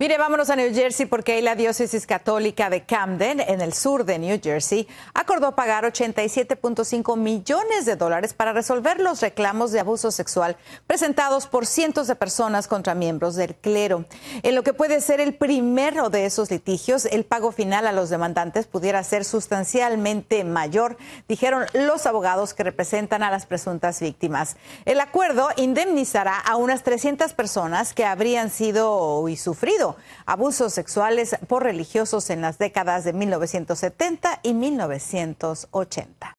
Mire, vámonos a New Jersey porque ahí la diócesis católica de Camden, en el sur de New Jersey, acordó pagar 87.5 millones de dólares para resolver los reclamos de abuso sexual presentados por cientos de personas contra miembros del clero. En lo que puede ser el primero de esos litigios, el pago final a los demandantes pudiera ser sustancialmente mayor, dijeron los abogados que representan a las presuntas víctimas. El acuerdo indemnizará a unas 300 personas que habrían sido y sufrido abusos sexuales por religiosos en las décadas de 1970 y 1980.